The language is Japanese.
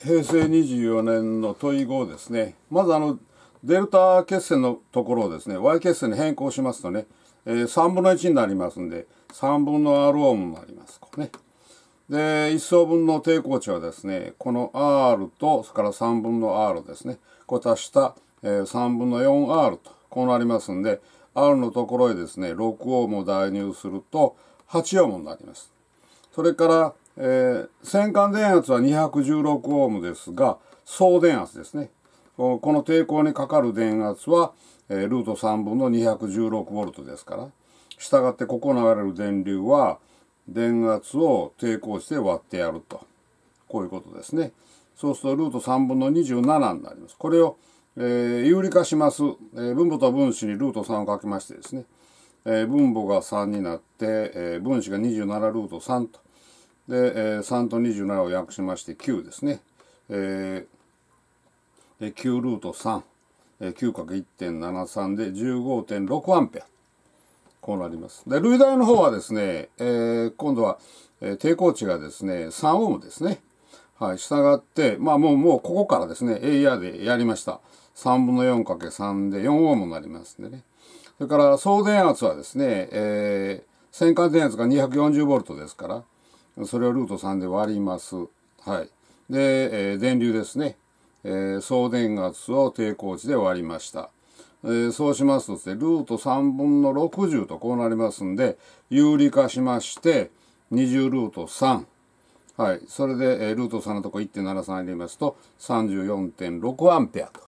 平成24年の問い号ですね、まずあの、デルタ決線のところをですね、Y 決線に変更しますとね、えー、3分の1になりますんで、3分の R オームになります。ここね。で、1層分の抵抗値はですね、この R と、それから3分の R ですね、こ足した、えー、3分の 4R と、こうなりますんで、R のところへですね、6オームを代入すると、8オームになります。それから、えー、戦艦電圧は216オームですが、総電圧ですね。この抵抗にかかる電圧は、えー、ルート3分の216ボルトですから、従ってここ流れる電流は、電圧を抵抗して割ってやると。こういうことですね。そうするとルート3分の27になります。これを、えー、有理化します。えー、分母と分子にルート3をかけましてですね、えー、分母が3になって、えー、分子が27ルート3と。で、えー、3と27を訳しまして9ですね。えー、で9ルート3、え 9×1.73 で15.6アンペア。こうなります。で、類代の方はですね、えー、今度は、えー、抵抗値がですね、3オームですね。はい。従って、まあもう、もうここからですね、AR でやりました。3分の 4×3 で4オームになりますんでね。それから、送電圧はですね、えー、線艦電圧が2 4 0トですから、それをルート3で割ります。はい。で、えー、電流ですね。えー、送電圧を抵抗値で割りました。えー、そうしますとですね、ルート3分の60とこうなりますんで、有理化しまして、20ルート3。はい。それで、えー、ルート3のとこ1.73入れますと、34.6アンペアと。